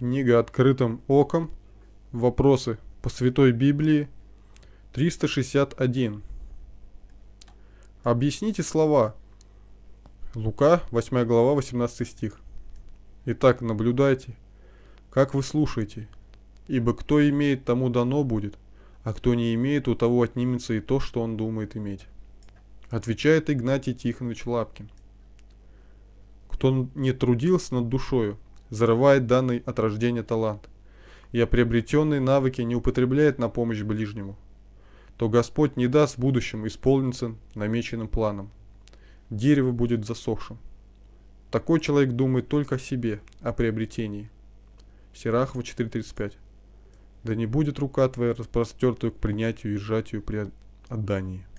книга «Открытым оком», вопросы по Святой Библии, 361. Объясните слова. Лука, 8 глава, 18 стих. Итак, наблюдайте, как вы слушаете, ибо кто имеет, тому дано будет, а кто не имеет, у того отнимется и то, что он думает иметь. Отвечает Игнатий Тихонович Лапкин. Кто не трудился над душою, зарывает данный от рождения талант, и приобретенные навыки не употребляет на помощь ближнему, то Господь не даст в будущем исполниться намеченным планом. Дерево будет засохшим. Такой человек думает только о себе, о приобретении. Серахова 4.35 Да не будет рука твоя распростертую к принятию и сжатию при отдании.